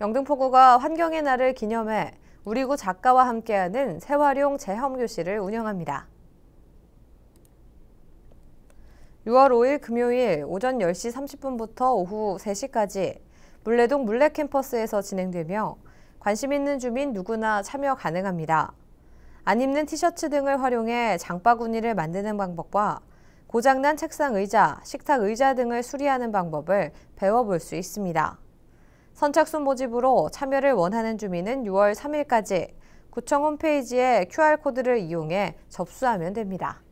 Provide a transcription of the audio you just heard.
영등포구가 환경의 날을 기념해 우리구 작가와 함께하는 세활용 재험교실을 운영합니다. 6월 5일 금요일 오전 10시 30분부터 오후 3시까지 물레동 물레캠퍼스에서 진행되며 관심 있는 주민 누구나 참여 가능합니다. 안 입는 티셔츠 등을 활용해 장바구니를 만드는 방법과 고장난 책상 의자, 식탁 의자 등을 수리하는 방법을 배워볼 수 있습니다. 선착순 모집으로 참여를 원하는 주민은 6월 3일까지 구청 홈페이지에 QR코드를 이용해 접수하면 됩니다.